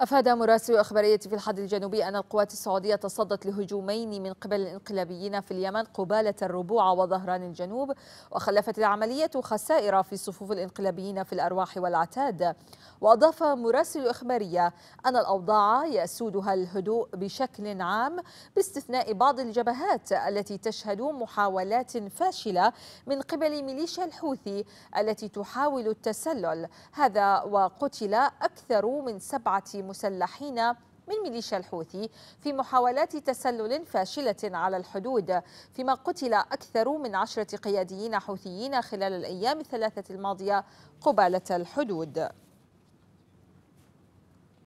أفاد مراسل أخبارية في الحد الجنوبي أن القوات السعودية تصدت لهجومين من قبل الانقلابيين في اليمن قبالة الربوع وظهران الجنوب وخلفت العملية خسائر في صفوف الانقلابيين في الأرواح والعتاد وأضاف مراسل أخبارية أن الأوضاع يسودها الهدوء بشكل عام باستثناء بعض الجبهات التي تشهد محاولات فاشلة من قبل ميليشيا الحوثي التي تحاول التسلل هذا وقتل أكثر من سبعة مسلحين من ميليشيا الحوثي في محاولات تسلل فاشلة على الحدود فيما قتل أكثر من عشرة قياديين حوثيين خلال الأيام الثلاثة الماضية قبالة الحدود